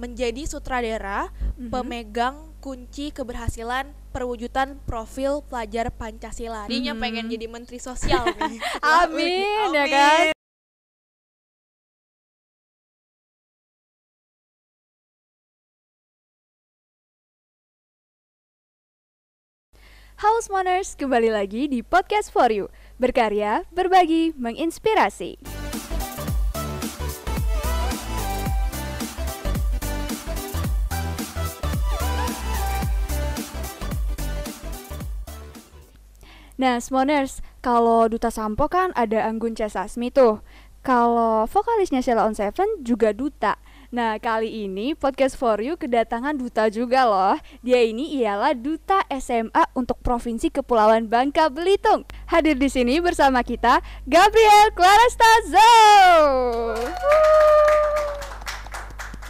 menjadi sutradara mm-hmm. pemegang kunci keberhasilan perwujudan profil pelajar Pancasila. Dinya mm-hmm. pengen jadi menteri sosial. nih. amin, amin, ya kan? Halo Smoners, kembali lagi di Podcast For You. Berkarya, berbagi, menginspirasi. Nah, Smoners, kalau Duta Sampo kan ada Anggun Cesasmi tuh. Kalau vokalisnya Sheila on Seven juga Duta. Nah, kali ini Podcast For You kedatangan duta juga loh. Dia ini ialah duta SMA untuk Provinsi Kepulauan Bangka Belitung. Hadir di sini bersama kita Gabriel Stazo.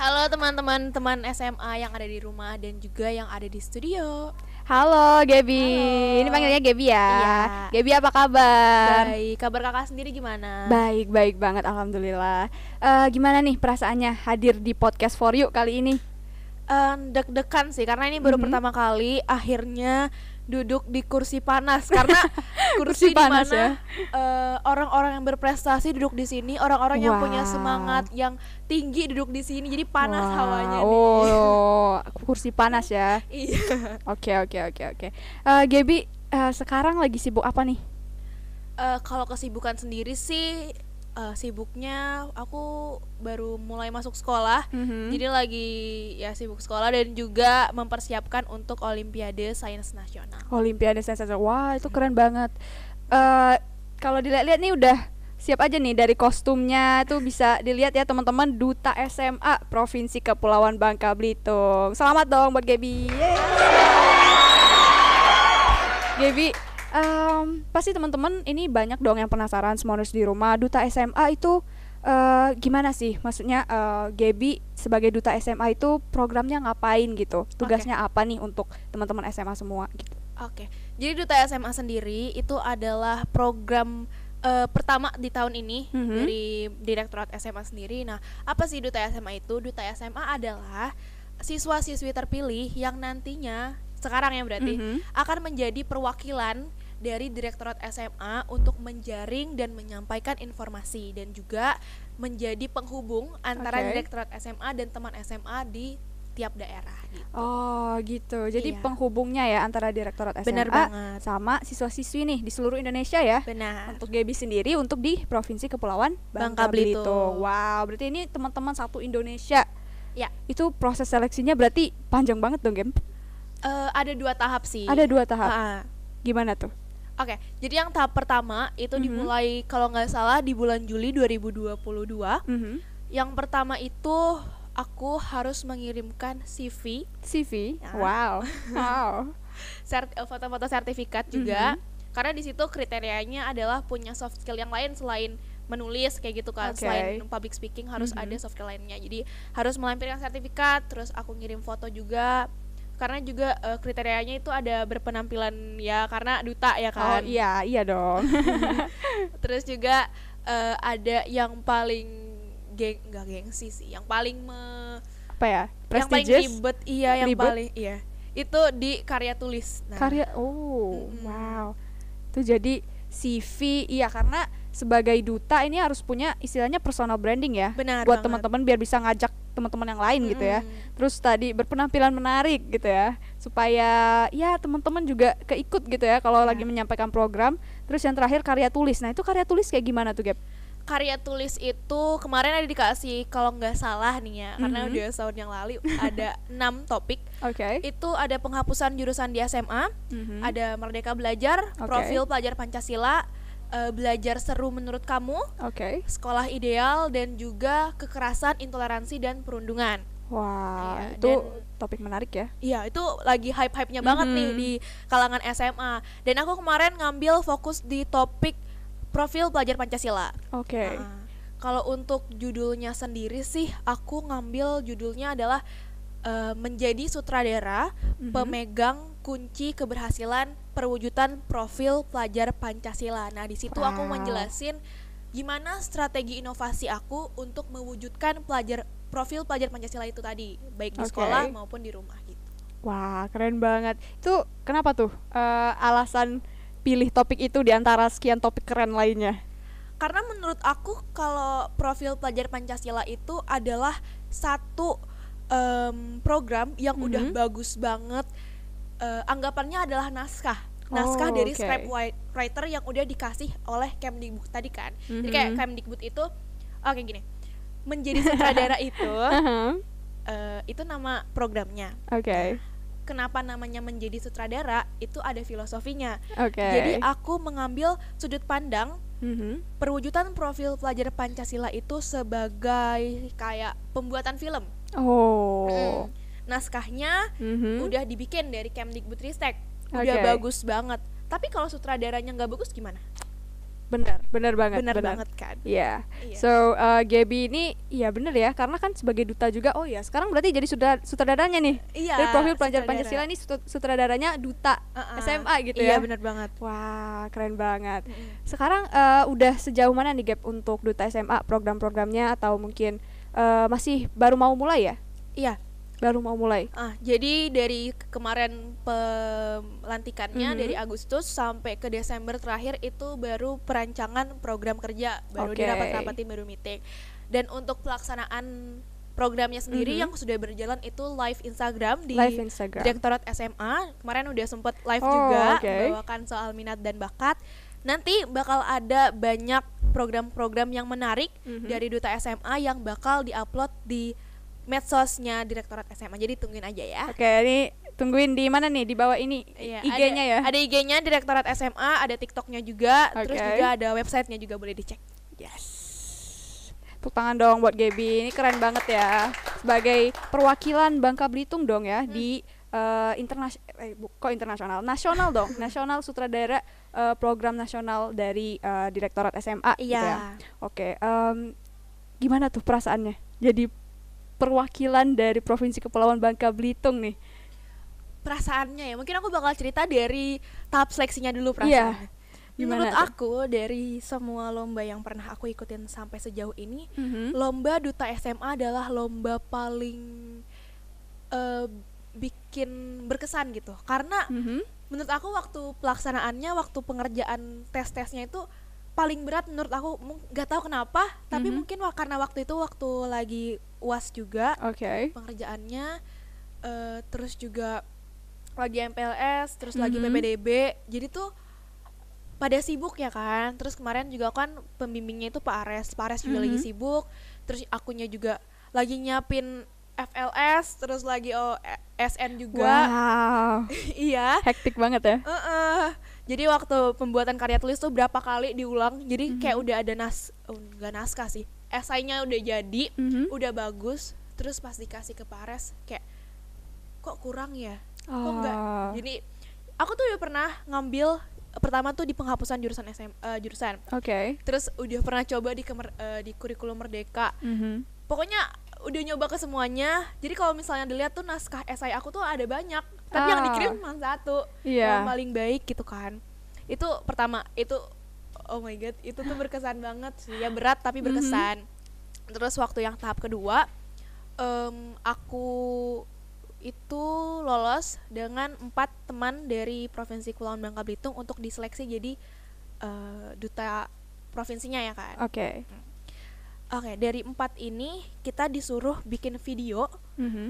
Halo teman-teman teman SMA yang ada di rumah dan juga yang ada di studio. Halo Gaby, Halo. ini panggilnya Gaby ya. Iya. Gaby apa kabar? Baik, kabar kakak sendiri gimana? Baik, baik banget alhamdulillah. Uh, gimana nih perasaannya hadir di podcast For You kali ini? Uh, deg-degan sih karena ini baru mm -hmm. pertama kali akhirnya duduk di kursi panas karena kursi, kursi panas ya orang eh, orang-orang yang berprestasi duduk di sini orang-orang wow. yang punya semangat yang tinggi duduk di sini jadi panas wow. hawanya oh nih. kursi panas ya iya. oke oke oke oke eh, Gaby uh, sekarang lagi sibuk apa nih uh, kalau kesibukan sendiri sih uh, sibuknya aku baru mulai masuk sekolah mm-hmm. jadi lagi ya sibuk sekolah dan juga mempersiapkan untuk olimpiade sains nasional olimpiade sains nasional wah itu keren banget uh, kalau dilihat-lihat nih udah siap aja nih dari kostumnya tuh bisa dilihat ya teman-teman duta SMA provinsi Kepulauan Bangka Belitung selamat dong buat Gaby Gaby um, pasti teman-teman ini banyak dong yang penasaran semuanya di rumah duta SMA itu uh, gimana sih maksudnya uh, Gaby sebagai duta SMA itu programnya ngapain gitu tugasnya okay. apa nih untuk teman-teman SMA semua gitu oke okay. jadi duta SMA sendiri itu adalah program uh, pertama di tahun ini mm -hmm. dari direktorat SMA sendiri nah apa sih duta SMA itu duta SMA adalah siswa-siswi terpilih yang nantinya sekarang ya berarti mm -hmm. akan menjadi perwakilan dari Direktorat SMA untuk menjaring dan menyampaikan informasi dan juga menjadi penghubung antara okay. Direktorat SMA dan teman SMA di tiap daerah gitu. Oh, gitu. Jadi iya. penghubungnya ya antara direktorat SMA Bener banget. sama siswa-siswi nih di seluruh Indonesia ya. Benar. Untuk Gabi sendiri untuk di Provinsi Kepulauan Bangka, Bangka Belitung. Belitung. Wow, berarti ini teman-teman satu Indonesia. Ya. Itu proses seleksinya berarti panjang banget dong, Gem? Uh, ada dua tahap sih. Ada dua tahap. Uh. Gimana tuh? Oke, okay, jadi yang tahap pertama itu mm -hmm. dimulai kalau nggak salah di bulan Juli 2022. Mm -hmm. Yang pertama itu aku harus mengirimkan CV. CV. Ya. Wow. Wow. Eh, foto-foto sertifikat juga. Mm -hmm. Karena di situ kriterianya adalah punya soft skill yang lain selain menulis kayak gitu kan. Okay. Selain public speaking harus mm -hmm. ada soft skill lainnya. Jadi harus melampirkan sertifikat, terus aku ngirim foto juga karena juga uh, kriterianya itu ada berpenampilan ya karena duta ya oh, kan. Oh iya, iya dong. Terus juga uh, ada yang paling geng nggak gengsi sih, yang paling me apa ya? Yang paling ribet, iya yang ribet. paling iya. Itu di karya tulis. Nah. Karya oh, mm -hmm. wow. Itu jadi CV iya karena sebagai duta ini harus punya istilahnya personal branding ya Benar buat teman-teman biar bisa ngajak teman-teman yang lain mm -hmm. gitu ya terus tadi berpenampilan menarik gitu ya supaya ya teman-teman juga keikut gitu ya kalau yeah. lagi menyampaikan program terus yang terakhir karya tulis nah itu karya tulis kayak gimana tuh Gap? karya tulis itu kemarin ada dikasih kalau nggak salah nih ya mm -hmm. karena udah tahun yang lalu ada enam topik okay. itu ada penghapusan jurusan di SMA mm -hmm. ada merdeka belajar okay. profil pelajar pancasila uh, belajar seru menurut kamu? Oke. Okay. Sekolah ideal dan juga kekerasan, intoleransi dan perundungan. Wah, wow, ya, itu dan, topik menarik ya. Iya, itu lagi hype-hype-nya mm -hmm. banget nih mm-hmm. di kalangan SMA. Dan aku kemarin ngambil fokus di topik profil pelajar Pancasila. Oke. Okay. Nah, kalau untuk judulnya sendiri sih aku ngambil judulnya adalah uh, menjadi sutradara mm-hmm. pemegang kunci keberhasilan perwujudan profil pelajar Pancasila. Nah, di situ wow. aku menjelasin gimana strategi inovasi aku untuk mewujudkan pelajar profil pelajar Pancasila itu tadi, baik di okay. sekolah maupun di rumah gitu. Wah, keren banget. Itu kenapa tuh uh, alasan pilih topik itu di antara sekian topik keren lainnya? Karena menurut aku kalau profil pelajar Pancasila itu adalah satu um, program yang mm -hmm. udah mm-hmm. bagus banget uh, anggapannya adalah naskah naskah oh, dari okay. script writer yang udah dikasih oleh Kemdikbud tadi kan mm -hmm. jadi kayak mm-hmm. Kemdikbud itu oke oh, gini menjadi sutradara itu uh-huh. uh, itu nama programnya oke okay. Nah, kenapa namanya menjadi sutradara itu ada filosofinya. Okay. Jadi aku mengambil sudut pandang mm-hmm. perwujudan profil pelajar Pancasila itu sebagai kayak pembuatan film. Oh. Mm. Naskahnya mm-hmm. udah dibikin dari Kemdikbudristek. Udah okay. bagus banget. Tapi kalau sutradaranya nggak bagus gimana? Benar, benar banget. Benar, banget kan? Iya. Yeah. Yeah. So, uh, Gaby ini ya benar ya karena kan sebagai duta juga. Oh ya, sekarang berarti jadi sudah sutradaranya nih. Yeah, dari profil pelajar Pancasila ini sutradaranya duta uh-uh. SMA gitu iya, ya. Iya, benar banget. Wah, keren banget. Mm. Sekarang uh, udah sejauh mana nih Gap untuk duta SMA program-programnya atau mungkin uh, masih baru mau mulai ya? Iya, baru mau mulai. Ah, jadi dari kemarin pelantikannya mm -hmm. dari Agustus sampai ke Desember terakhir itu baru perancangan program kerja, baru okay. dirapat-rapat tim baru meeting. Dan untuk pelaksanaan programnya sendiri mm -hmm. yang sudah berjalan itu live Instagram di live Direktorat SMA. Kemarin udah sempat live oh, juga okay. bawakan soal minat dan bakat nanti bakal ada banyak program-program yang menarik mm -hmm. dari duta SMA yang bakal diupload di medsosnya Direktorat SMA. Jadi tungguin aja ya. Oke, ini tungguin di mana nih? Di bawah ini iya, IG-nya ya. Ada IG-nya Direktorat SMA, ada TikTok-nya juga, okay. terus juga ada websitenya juga boleh dicek. Yes. Tepuk tangan dong buat Gaby. Ini keren banget ya. Sebagai perwakilan Bangka Belitung dong ya hmm. di uh, internasional eh, eh kok internasional? Nasional dong. nasional sutradara uh, program nasional dari uh, Direktorat SMA. Gitu iya. Gitu ya? Oke. Okay, um, gimana tuh perasaannya? Jadi perwakilan dari provinsi Kepulauan Bangka Belitung nih. Perasaannya ya, mungkin aku bakal cerita dari tahap seleksinya dulu iya. perasaannya. Yeah. Gimana Menurut tuh? aku dari semua lomba yang pernah aku ikutin sampai sejauh ini, mm -hmm. lomba duta SMA adalah lomba paling uh, bikin berkesan gitu. Karena mm -hmm menurut aku waktu pelaksanaannya waktu pengerjaan tes tesnya itu paling berat menurut aku nggak tahu kenapa tapi mm-hmm. mungkin karena waktu itu waktu lagi uas juga okay. pengerjaannya uh, terus juga lagi MPLS terus mm-hmm. lagi mhm. PPDB jadi tuh pada sibuk ya kan terus kemarin juga kan pembimbingnya itu Pak Ares Pak Ares juga mm-hmm. lagi mhm. sibuk terus akunya juga lagi nyiapin FLS terus lagi oh, e, SN juga wow iya hektik banget ya uh -uh. jadi waktu pembuatan karya tulis tuh berapa kali diulang jadi mm -hmm. kayak udah ada nas oh, nggak naskah sih esainya udah jadi mm -hmm. udah bagus terus pas dikasih ke Pares kayak kok kurang ya kok oh. enggak jadi aku tuh udah pernah ngambil pertama tuh di penghapusan jurusan SM uh, eh, jurusan oke okay. terus udah pernah coba di kemer, uh, di kurikulum merdeka mm -hmm. pokoknya udah nyoba ke semuanya jadi kalau misalnya dilihat tuh naskah esai aku tuh ada banyak tapi ah. yang dikirim cuma satu yeah. yang paling baik gitu kan itu pertama itu oh my god itu tuh berkesan banget ya berat tapi mhm. berkesan mm -hmm. terus waktu yang tahap kedua um, aku itu lolos dengan empat teman dari provinsi Kulon Bangka Belitung untuk diseleksi jadi uh, duta provinsinya ya kan oke okay. Hmm. Oke, okay, dari empat ini kita disuruh bikin video mm -hmm.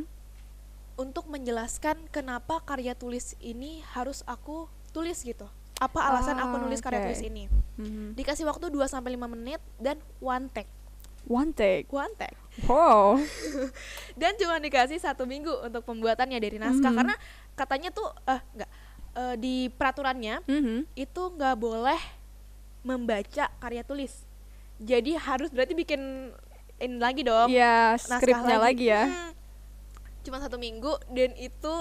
untuk menjelaskan kenapa karya tulis ini harus aku tulis gitu. Apa ah, alasan ah, aku nulis okay. karya tulis ini? Mm -hmm. Dikasih waktu 2 sampai lima menit dan one take. One take. One take. Wow. dan cuma dikasih satu minggu untuk pembuatannya dari naskah mm -hmm. karena katanya tuh eh uh, enggak uh, eh, di peraturannya mm -hmm. itu nggak boleh membaca karya tulis jadi harus berarti bikin ini lagi dong ya skripnya lagi. lagi ya hmm, cuma satu minggu dan itu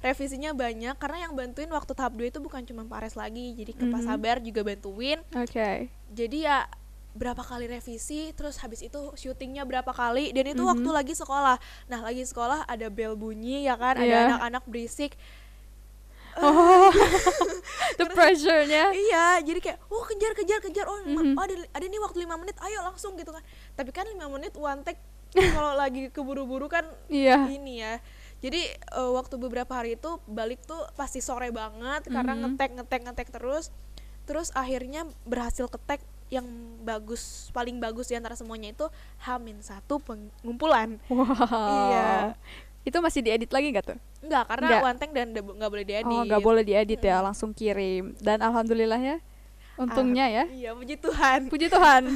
revisinya banyak karena yang bantuin waktu tahap 2 itu bukan cuma Pares lagi jadi ke mm -hmm. sabar juga bantuin oke okay. jadi ya berapa kali revisi terus habis itu syutingnya berapa kali dan itu mm -hmm. waktu lagi sekolah nah lagi sekolah ada bel bunyi ya kan yeah. ada iya. anak-anak berisik oh the pressure-nya iya jadi kayak oh kejar kejar kejar oh, mm-hmm. oh ada ada nih waktu lima menit ayo langsung gitu kan tapi kan lima menit one take kalau lagi keburu-buru kan yeah. ini ya jadi uh, waktu beberapa hari itu balik tuh pasti sore banget mm-hmm. karena mhm. ngetek ngetek ngetek terus terus akhirnya berhasil ketek yang bagus paling bagus di antara semuanya itu Hamin satu pengumpulan. Wow. Iya itu masih diedit lagi nggak tuh? Nggak, karena nggak. one dan nggak boleh diedit. Oh, nggak boleh diedit ya, langsung kirim. Dan alhamdulillah ya, untungnya ah, ya. Iya, puji Tuhan. Puji Tuhan.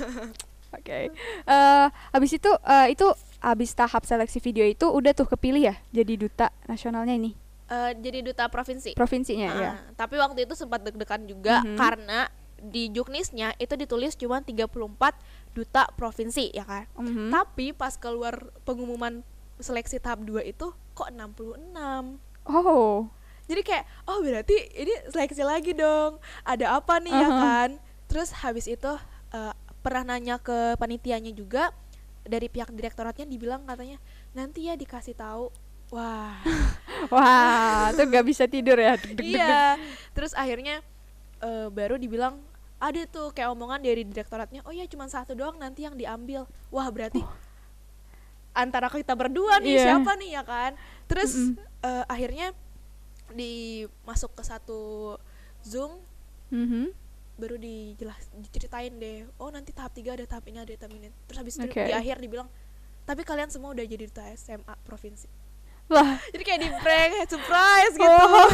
Oke. Okay. Uh, eh, habis itu uh, itu habis tahap seleksi video itu udah tuh kepilih ya jadi duta nasionalnya ini. Uh, jadi duta provinsi. Provinsinya uh, ya. Tapi waktu itu sempat deg-degan juga mm -hmm. karena di juknisnya itu ditulis cuma 34 duta provinsi ya kan. Mm -hmm. Tapi pas keluar pengumuman seleksi tahap 2 itu kok 66 oh jadi kayak oh berarti ini seleksi lagi dong ada apa nih uh -huh. ya uh-huh. kan terus habis itu uh, pernah nanya ke panitianya juga dari pihak direktoratnya dibilang katanya nanti ya dikasih tahu wah wah tuh gak bisa tidur ya deg -deg -deg. iya terus akhirnya uh, baru dibilang ada tuh kayak omongan dari direktoratnya oh ya cuma satu doang nanti yang diambil wah berarti oh antara kita berdua nih yeah. siapa nih ya kan terus mm -hmm. uh, akhirnya dimasuk ke satu zoom mm -hmm. baru dijelas diceritain deh oh nanti tahap tiga ada tahap ini ada tahap ini terus habis okay. di akhir dibilang tapi kalian semua udah jadi duta SMA provinsi lah jadi kayak di prank surprise gitu oh,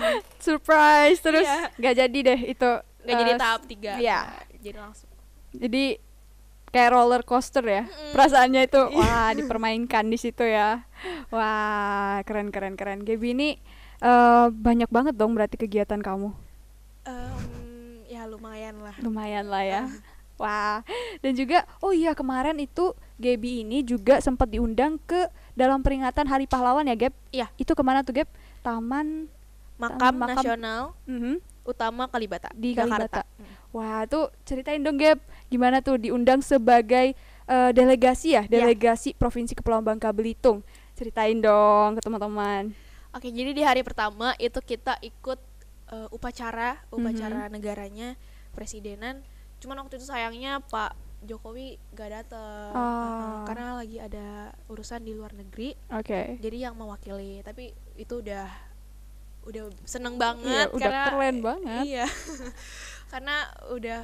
surprise terus yeah. jadi deh itu nggak uh, jadi eh, tahap tiga yeah. Iya. jadi langsung jadi kayak roller coaster ya mm. perasaannya itu wah dipermainkan di situ ya wah keren keren keren Gaby ini uh, banyak banget dong berarti kegiatan kamu um, ya lumayan lah lumayan lah ya wah dan juga oh iya kemarin itu Gaby ini juga sempat diundang ke dalam peringatan Hari Pahlawan ya Gap iya itu kemana tuh Gap Taman Makam, Taman Makam Nasional mm -hmm. Utama Kalibata di Jakarta. Kalibata. Mm. Wah, tuh ceritain dong, Gap. Gimana tuh diundang sebagai uh, delegasi ya, ya. delegasi ya. Provinsi Kepulauan Bangka Belitung. Ceritain dong ke teman-teman. Oke, jadi di hari pertama itu kita ikut uh, upacara, upacara mm -hmm. negaranya, presidenan. Cuman waktu itu sayangnya Pak Jokowi gak datang oh. Ah. karena lagi ada urusan di luar negeri. Oke. Okay. Jadi yang mewakili, tapi itu udah udah seneng iya, banget iya, udah keren banget iya karena udah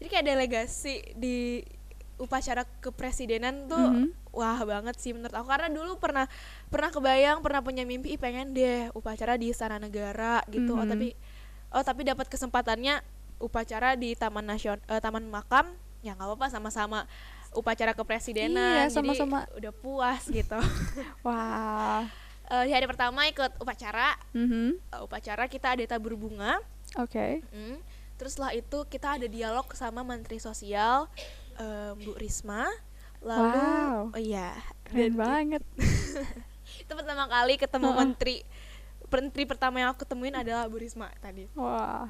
jadi kayak delegasi di upacara kepresidenan tuh mm -hmm. wah banget sih menurut aku karena dulu pernah pernah kebayang pernah punya mimpi pengen deh upacara di istana negara gitu mm -hmm. oh mm-hmm. tapi oh tapi dapat kesempatannya upacara di taman nasional uh, eh, taman makam ya nggak apa-apa sama-sama upacara kepresidenan iya, sama -sama. jadi udah puas gitu wah wow uh, di hari pertama ikut upacara mm-hmm. uh, upacara kita ada tabur bunga oke okay. mm. terus setelah itu kita ada dialog sama menteri sosial um, bu risma lalu wow. oh iya keren banget itu pertama kali ketemu uh -uh. menteri menteri pertama yang aku ketemuin adalah bu risma tadi wah wow.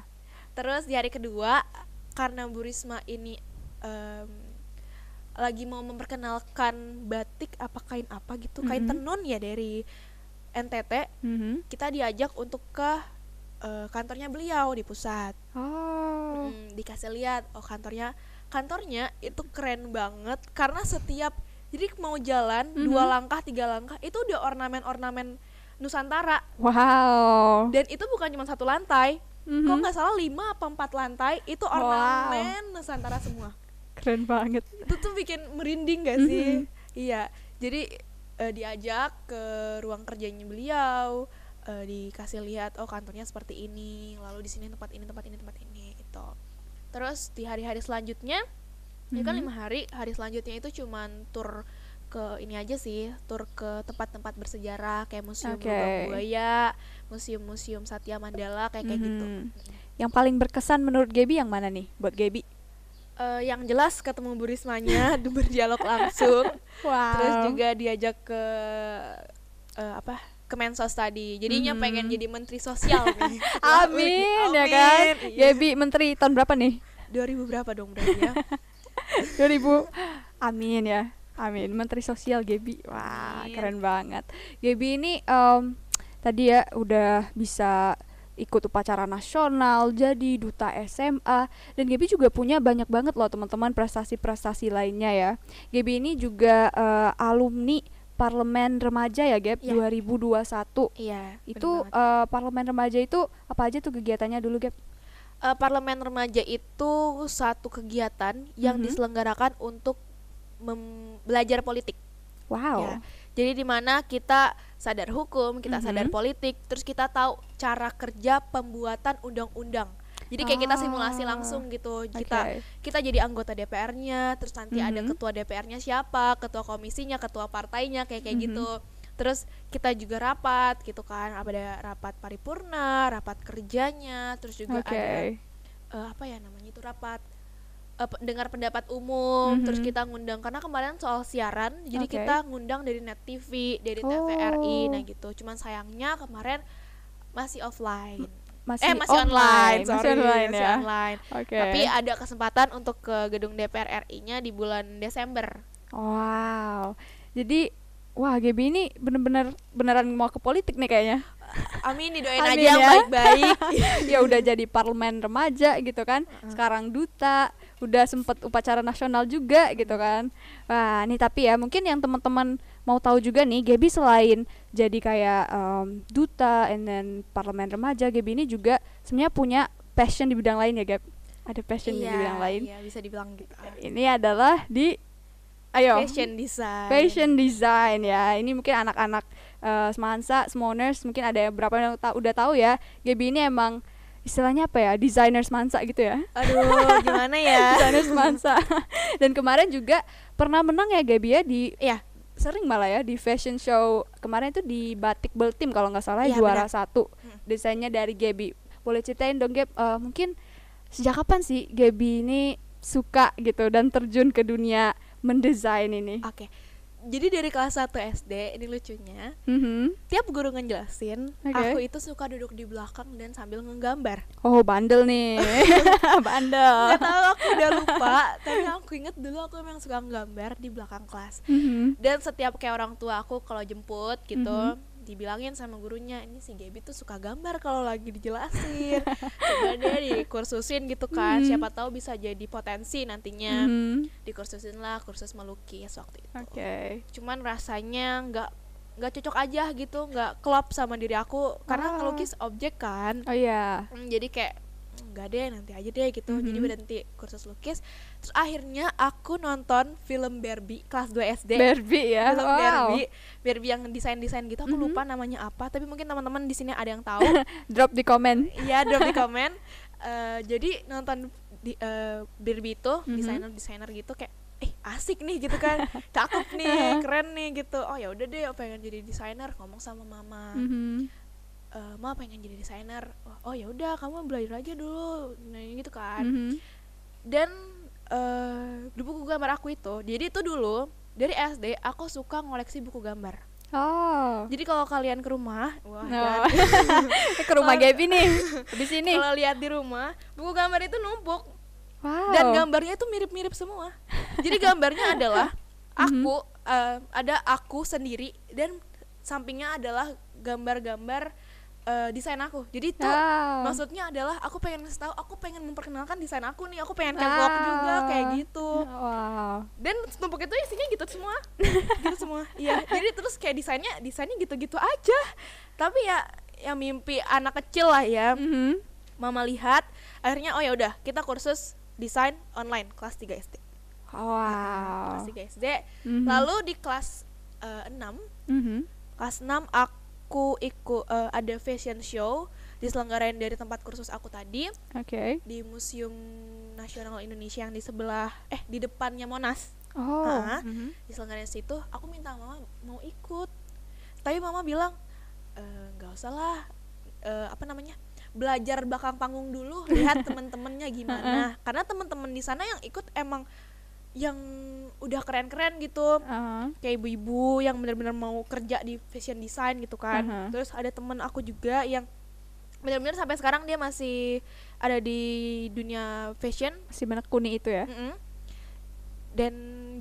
terus di hari kedua karena bu risma ini um, lagi mau memperkenalkan batik apa kain apa gitu kain mm -hmm. tenun ya dari NTT mm-hmm. kita diajak untuk ke uh, kantornya beliau di pusat oh hmm, dikasih lihat oh kantornya kantornya itu keren banget karena setiap jadi mau jalan mm-hmm. dua langkah tiga langkah itu udah ornamen ornamen Nusantara wow dan itu bukan cuma satu lantai mm-hmm. kok nggak salah lima apa empat lantai itu ornamen wow. Nusantara semua keren banget itu tuh bikin merinding gak mm-hmm. sih mm-hmm. iya jadi uh, diajak ke ruang kerjanya beliau uh, dikasih lihat oh kantornya seperti ini lalu di sini tempat ini tempat ini tempat ini itu terus di hari-hari selanjutnya mm-hmm. ya kan mm-hmm. lima hari hari selanjutnya itu cuman tur ke ini aja sih tur ke tempat-tempat bersejarah kayak museum okay. buaya museum-museum Satya Mandala kayak kayak gitu. mm-hmm. gitu yang paling berkesan menurut Gaby yang mana nih buat Gaby uh, yang jelas ketemu Bu berdialog langsung wow. terus juga diajak ke uh, apa ke Mensos tadi jadinya hmm. pengen jadi Menteri Sosial nih amin, amin ya kan iya. Gaby Menteri tahun berapa nih 2000 berapa dong berarti ya 2000 amin ya amin Menteri Sosial Gebi, wah amin. keren banget Gebi ini um, tadi ya udah bisa ikut upacara nasional, jadi duta SMA, dan Gaby juga punya banyak banget loh teman-teman prestasi-prestasi lainnya ya. Gaby ini juga uh, alumni Parlemen Remaja ya, Gap, ya. 2021. Iya. Itu uh, Parlemen Remaja itu apa aja tuh kegiatannya dulu, Gap? Uh, Parlemen Remaja itu satu kegiatan yang mm -hmm. diselenggarakan untuk belajar politik. Wow. Ya jadi di mana kita sadar hukum, kita mm -hmm. sadar politik, terus kita tahu cara kerja pembuatan undang-undang. Jadi kayak oh. kita simulasi ah, langsung gitu. Kita okay. kita jadi anggota DPR-nya, terus nanti mm -hmm. ada mm-hmm. ketua DPR-nya siapa, ketua komisinya, ketua partainya kayak kayak mm -hmm. gitu. Mm-hmm. Terus kita juga rapat gitu kan, ada rapat paripurna, rapat kerjanya, terus juga okay. ada uh, apa ya namanya itu rapat uh, dengar pendapat umum mm-hmm. terus mhm. kita ngundang karena kemarin soal siaran jadi kita ngundang dari net TV dari oh. TVRI nah gitu cuman sayangnya kemarin masih offline masih eh masih online, online. Sorry, masih online masih ya. online. Okay. Tapi ada kesempatan untuk ke gedung DPR RI-nya di bulan Desember. Wow. Jadi wah Gaby ini bener-bener beneran mau ke politik nih kayaknya. Amin doain aja ya. yang baik-baik. ya udah jadi parlemen remaja gitu kan. Sekarang duta udah sempet upacara nasional juga gitu kan wah nih tapi ya mungkin yang teman-teman mau tahu juga nih Gaby selain jadi kayak um, duta and then parlemen remaja Gaby ini juga sebenarnya punya passion di bidang lain ya Gab ada passion iya, di bidang lain iya bisa dibilang gitu ini adalah di ayo fashion design fashion design ya ini mungkin anak-anak uh, semansa semoners mungkin ada berapa yang ta udah tahu ya Gaby ini emang istilahnya apa ya designers mansa gitu ya aduh gimana ya designers mansa dan kemarin juga pernah menang ya Gabi ya di ya sering malah ya di fashion show kemarin itu di Batik Beltim kalau nggak salah ya, iya, juara benar. satu hmm. desainnya dari Gabi boleh ceritain dong Gab uh, eh, mungkin sejak kapan sih Gabi ini suka gitu dan terjun ke dunia mendesain ini oke okay jadi dari kelas 1 SD ini lucunya mm-hmm. tiap guru ngejelasin okay. aku itu suka duduk di belakang dan sambil ngegambar oh bandel nih bandel nggak tahu aku udah lupa tapi aku inget dulu aku emang suka nggambar di belakang kelas mm-hmm. dan setiap kayak orang tua aku kalau jemput gitu mm-hmm dibilangin sama gurunya ini si Gaby tuh suka gambar kalau lagi dijelasin coba deh dikursusin gitu kan hmm. siapa tahu bisa jadi potensi nantinya hmm. dikursusin lah kursus melukis waktu itu okay. cuman rasanya nggak nggak cocok aja gitu nggak klop sama diri aku karena oh. ngelukis objek kan oh yeah. Hmm, jadi kayak nggak deh nanti aja deh gitu mm -hmm. jadi mm-hmm. berhenti kursus lukis terus akhirnya aku nonton film Barbie kelas 2 SD Barbie ya film wow. Barbie Barbie yang desain desain gitu aku mm -hmm. lupa mm-hmm. namanya apa tapi mungkin teman-teman di sini ada yang tahu drop di komen iya drop di komen uh, jadi nonton di uh, Barbie itu mm -hmm. desainer desainer gitu kayak eh asik nih gitu kan cakep nih keren nih gitu oh ya udah deh pengen jadi desainer ngomong sama mama mm -hmm e, eh, mau pengen jadi desainer oh, ya udah kamu belajar aja dulu nah gitu kan mm -hmm. dan uh, di buku gambar aku itu jadi itu dulu dari SD aku suka ngoleksi buku gambar oh jadi kalau kalian ke rumah wah oh. no. Kan? ke rumah Gaby nih di sini kalau lihat di rumah buku gambar itu numpuk wow. dan gambarnya itu mirip-mirip semua jadi gambarnya adalah mhm. aku mm -hmm. uh, ada aku sendiri dan sampingnya adalah gambar-gambar uh, desain aku jadi itu wow. maksudnya adalah aku pengen ngasih tahu aku pengen memperkenalkan desain aku nih aku pengen catwalk wow. juga kayak gitu wow. dan tumpuk itu isinya gitu semua gitu semua iya jadi terus kayak desainnya desainnya gitu-gitu aja tapi ya yang mimpi anak kecil lah ya mm -hmm. mama lihat akhirnya oh ya udah kita kursus desain online kelas 3 SD wow kelas 3 SD mm -hmm. lalu di kelas uh, eh, 6 mm -hmm. kelas 6 aku aku ikut uh, eh, ada fashion show diselenggarain dari tempat kursus aku tadi. Okay. Di Museum Nasional Indonesia yang di sebelah eh di depannya Monas. Oh. Nah, mm -hmm. diselenggarain situ, aku minta mama mau ikut. Tapi mama bilang eh, nggak e, usah lah e, apa namanya? belajar belakang panggung dulu, lihat temen-temennya gimana. Karena temen-temen di sana yang ikut emang yang udah keren-keren gitu uh -huh. kayak ibu-ibu yang benar-benar mau kerja di fashion design gitu kan uh -huh. terus ada temen aku juga yang benar-benar sampai sekarang dia masih ada di dunia fashion masih banyak kuni itu ya mm -hmm. dan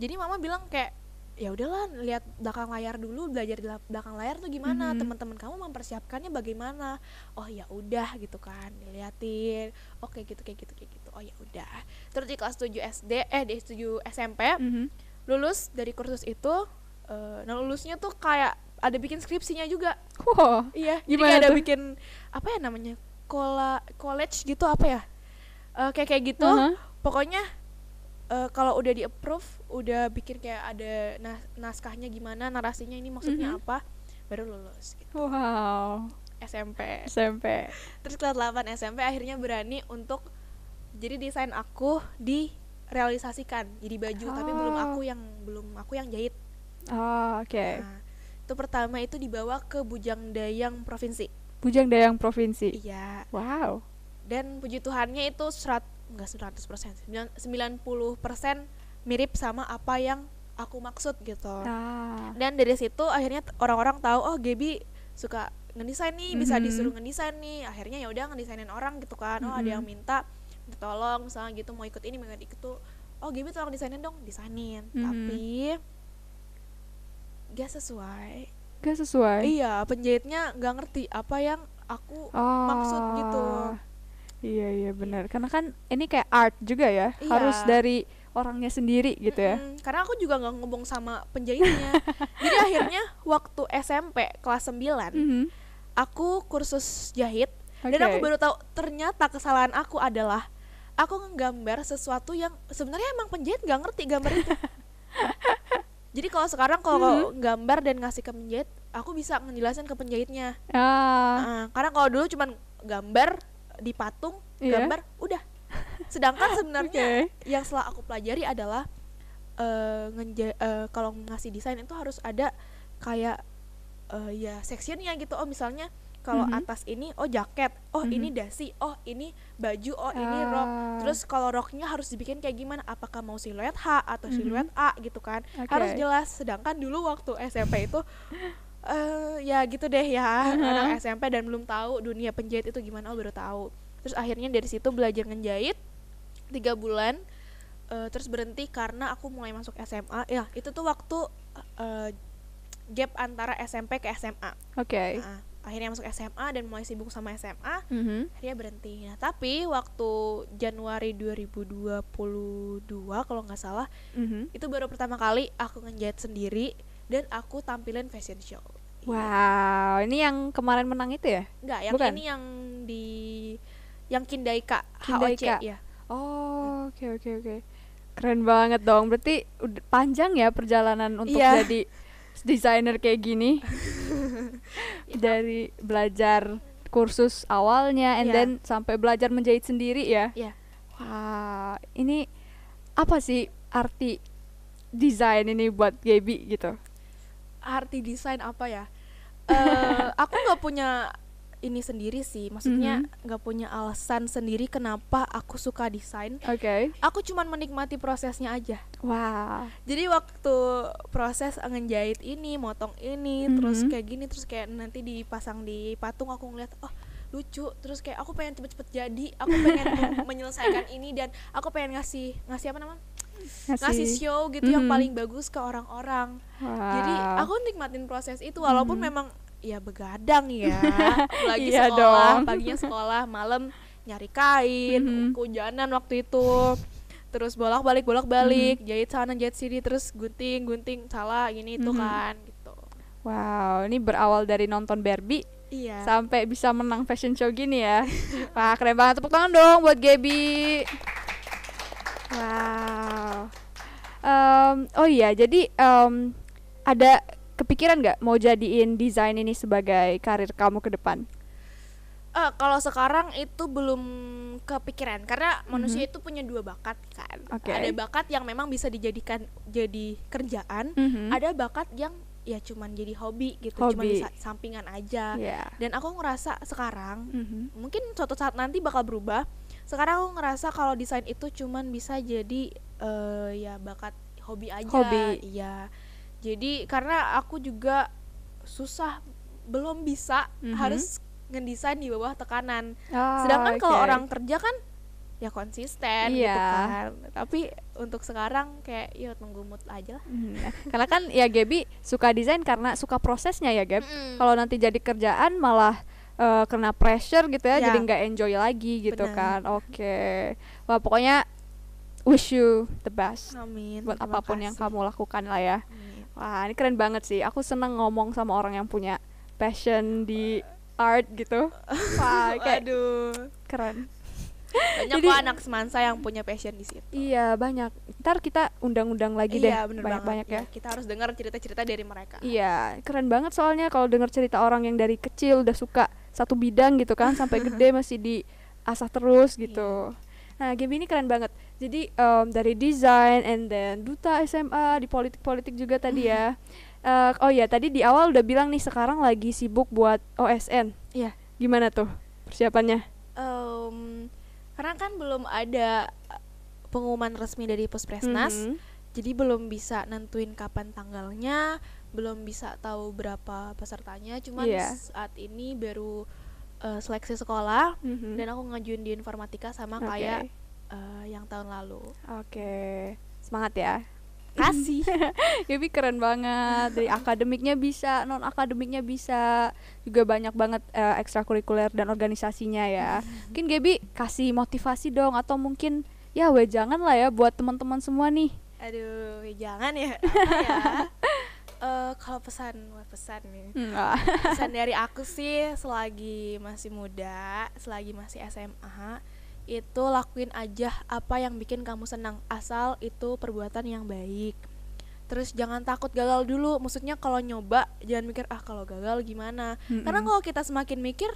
jadi mama bilang kayak ya udahlah lihat belakang layar dulu belajar di belakang layar tuh gimana mm-hmm. teman-teman kamu mempersiapkannya bagaimana oh ya udah gitu kan diliatin oke oh, gitu kayak gitu kayak gitu oh ya udah terus di kelas 7 SD eh di 7 SMP mm -hmm. lulus dari kursus itu uh, nah lulusnya tuh kayak ada bikin skripsinya juga wow, iya gimana jadi ada bikin apa ya namanya kola college gitu apa ya uh, kayak kayak gitu uh -huh. pokoknya uh, kalau udah di approve udah bikin kayak ada nas naskahnya gimana narasinya ini maksudnya mm -hmm. apa baru lulus gitu. wow SMP SMP terus kelas 8 SMP akhirnya berani untuk jadi desain aku direalisasikan jadi baju oh. tapi belum ah. aku yang belum aku yang jahit oh, oke okay. nah, itu pertama itu dibawa ke Bujang Dayang provinsi Bujang Dayang provinsi iya wow dan puji Tuhannya itu serat enggak 100 persen sembilan puluh persen mirip sama apa yang aku maksud gitu ah. dan dari situ akhirnya orang-orang tahu oh Gaby suka ngedesain nih mm -hmm. bisa mhm. disuruh ngedesain nih akhirnya ya udah ngedesainin orang gitu kan mm -hmm. oh ada mhm. yang minta tolong misalnya gitu mau ikut ini mau ikut itu oh gini tolong desainin dong desainin mm -hmm. tapi gak sesuai gak sesuai iya penjahitnya gak ngerti apa yang aku oh. maksud gitu iya iya benar karena kan ini kayak art juga ya iya. harus dari orangnya sendiri gitu ya mm -hmm. karena aku juga nggak ngomong sama penjahitnya jadi akhirnya waktu SMP kelas 9 mm -hmm. aku kursus jahit okay. dan aku baru tahu ternyata kesalahan aku adalah aku nggambar sesuatu yang sebenarnya emang penjahit nggak ngerti gambar itu jadi kalau sekarang kalau mm-hmm. gambar dan ngasih ke penjahit aku bisa ngejelasin ke penjahitnya ah. Uh, karena kalau dulu cuman gambar di patung yeah. gambar udah sedangkan sebenarnya okay. yang setelah aku pelajari adalah uh, ngeja- uh, kalau ngasih desain itu harus ada kayak uh, ya sectionnya gitu oh misalnya kalau mm -hmm. atas ini oh jaket oh mm -hmm. ini mm-hmm. dasi oh ini baju oh ini ini ah. rok terus kalau roknya harus dibikin kayak gimana apakah mau siluet H atau mm -hmm. siluet A gitu kan okay. harus jelas sedangkan dulu waktu SMP itu uh, ya gitu deh ya uh mm-hmm. -huh. anak SMP dan belum tahu dunia penjahit itu gimana oh baru tahu terus akhirnya dari situ belajar ngejahit tiga bulan uh, terus berhenti karena aku mulai masuk SMA ya itu tuh waktu uh, gap antara SMP ke SMA. Oke. Okay. Nah, akhirnya masuk SMA dan mulai sibuk sama SMA mm -hmm. akhirnya berhenti nah tapi waktu Januari 2022 kalau nggak salah mm -hmm. itu baru pertama kali aku ngejahit sendiri dan aku tampilin fashion show iya. wow ini yang kemarin menang itu ya nggak yang Bukan? ini yang di yang Kindaika, Kindaika. HOC ya oh oke okay, oke okay, oke okay. keren banget dong berarti panjang ya perjalanan untuk yeah. jadi desainer kayak gini dari belajar kursus awalnya and yeah. then sampai belajar menjahit sendiri ya yeah. wah ini apa sih arti desain ini buat Gaby gitu arti desain apa ya uh, aku nggak punya ini sendiri sih maksudnya mhm. nggak mm -hmm. punya alasan sendiri kenapa aku suka desain oke okay. aku cuman menikmati prosesnya aja wow. jadi waktu proses ngejahit ini motong ini mm -hmm. terus mhm. kayak gini terus kayak nanti dipasang di patung aku ngeliat oh lucu terus kayak aku pengen cepet-cepet jadi aku pengen menyelesaikan ini dan aku pengen ngasih ngasih apa namanya ngasih, ngasih show gitu mm -hmm. yang mhm. paling bagus ke orang-orang wow. jadi aku nikmatin proses itu walaupun mm -hmm. memang ya begadang ya lagi iya sekolah dong. paginya sekolah malam nyari kain mm-hmm. kehujanan waktu itu terus bolak balik bolak balik mm mm-hmm. jahit sana jahit sini terus gunting gunting salah gini itu mm-hmm. kan gitu wow ini berawal dari nonton Barbie Iya. Sampai bisa menang fashion show gini ya. Wah, keren banget. Tepuk tangan dong buat Gaby. Wow. Um, oh iya, jadi um, ada kepikiran nggak mau jadiin desain ini sebagai karir kamu ke depan? Uh, kalau sekarang itu belum kepikiran karena mm-hmm. manusia itu punya dua bakat kan. Okay. Ada bakat yang memang bisa dijadikan jadi kerjaan, mm-hmm. ada bakat yang ya cuman jadi hobi gitu, hobi. cuman sampingan aja. Yeah. Dan aku ngerasa sekarang mm-hmm. mungkin suatu saat nanti bakal berubah. Sekarang aku ngerasa kalau desain itu cuman bisa jadi uh, ya bakat hobi aja. Hobi. Ya jadi karena aku juga susah belum bisa mm -hmm. harus ngedesain di bawah tekanan. Oh, Sedangkan okay. kalau orang kerja kan ya konsisten iya. gitu kan. Tapi untuk sekarang kayak ya tunggu mood aja lah. Mm, karena kan ya Gebi suka desain karena suka prosesnya ya Geb. Mm. Kalau nanti jadi kerjaan malah uh, kena pressure gitu ya, yeah. jadi ya. nggak enjoy lagi gitu Bener. kan. Oke. Okay. Wah pokoknya wish you the best. Amin. Buat apapun kasih. yang kamu lakukan lah ya. Mm. Wah, ini keren banget sih. Aku seneng ngomong sama orang yang punya passion di art gitu. Wah, kayak aduh, keren. Banyak Jadi, kok anak semansa yang punya passion di situ. Iya, banyak. Ntar kita undang-undang lagi iya, deh. Banyak-banyak ya. Iya, kita harus dengar cerita-cerita dari mereka. Iya, keren banget soalnya kalau dengar cerita orang yang dari kecil udah suka satu bidang gitu kan sampai gede masih di asah terus gitu. Iya. Nah, game ini keren banget jadi um, dari desain and then duta SMA di politik-politik juga tadi ya uh, oh ya tadi di awal udah bilang nih sekarang lagi sibuk buat OSN Iya yeah. gimana tuh persiapannya um, karena kan belum ada pengumuman resmi dari Puspresnas mm -hmm. jadi belum bisa nentuin kapan tanggalnya belum bisa tahu berapa pesertanya cuman yeah. saat ini baru uh, seleksi sekolah mm -hmm. dan aku ngajuin di informatika sama okay. kayak uh, yang tahun lalu. Oke, okay. semangat ya. Kasih. Yubi keren banget. Dari akademiknya bisa, non akademiknya bisa. Juga banyak banget uh, ekstrakurikuler dan organisasinya ya. Mm-hmm. Mungkin Gaby kasih motivasi dong atau mungkin ya wejangan lah ya buat teman-teman semua nih. Aduh, jangan ya. uh, kalau pesan, we pesan nih. Pesan dari aku sih selagi masih muda, selagi masih SMA, itu lakuin aja apa yang bikin kamu senang asal itu perbuatan yang baik terus jangan takut gagal dulu maksudnya kalau nyoba jangan mikir ah kalau gagal gimana mm hmm karena kalau kita semakin mikir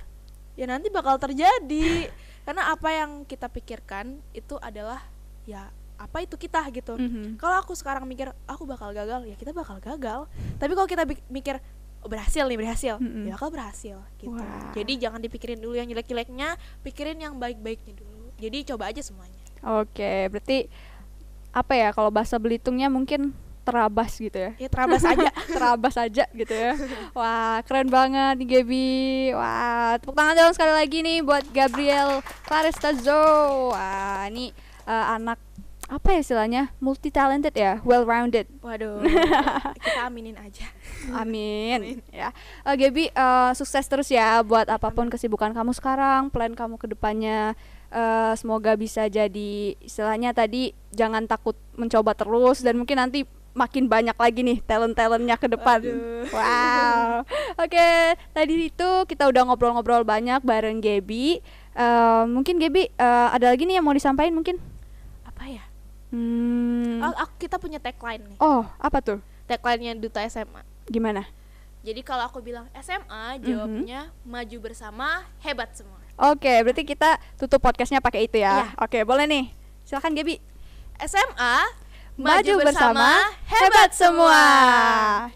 ya nanti bakal terjadi karena apa yang kita pikirkan itu adalah ya apa itu kita gitu mm -hmm. kalau aku sekarang mikir aku bakal gagal ya kita bakal gagal tapi kalau kita mikir oh, berhasil nih berhasil mm -hmm. ya bakal berhasil gitu wow. jadi jangan dipikirin dulu yang jelek-jeleknya pikirin yang baik-baiknya dulu jadi coba aja semuanya oke berarti apa ya kalau bahasa Belitungnya mungkin terabas gitu ya. Ya terabas aja, terabas aja gitu ya. Wah, keren banget nih Gaby. Wah, tepuk tangan dong sekali lagi nih buat Gabriel Farestazo. Wah, ini uh, anak apa ya istilahnya? Multi talented ya, well rounded. Waduh. kita aminin aja. Amin. Ya. Uh, Gaby uh, sukses terus ya buat apapun Amin. kesibukan kamu sekarang, plan kamu kedepannya uh, semoga bisa jadi istilahnya tadi jangan takut mencoba terus dan mungkin nanti makin banyak lagi nih talent-talentnya ke depan. Aduh. Wow. Oke, okay, tadi itu kita udah ngobrol-ngobrol banyak bareng Gebi. Uh, mungkin Gebi uh, ada lagi nih yang mau disampaikan mungkin? Apa ya? Hmm. Oh, kita punya tagline nih. Oh, apa tuh? Tagline-nya Duta SMA. Gimana? Jadi kalau aku bilang SMA, mm-hmm. jawabnya mm -hmm. maju bersama, hebat semua. Oke, berarti kita tutup podcastnya pakai itu ya. Yeah. Oke, boleh nih. Silakan Gabi. SMA maju, maju bersama, bersama hebat semua.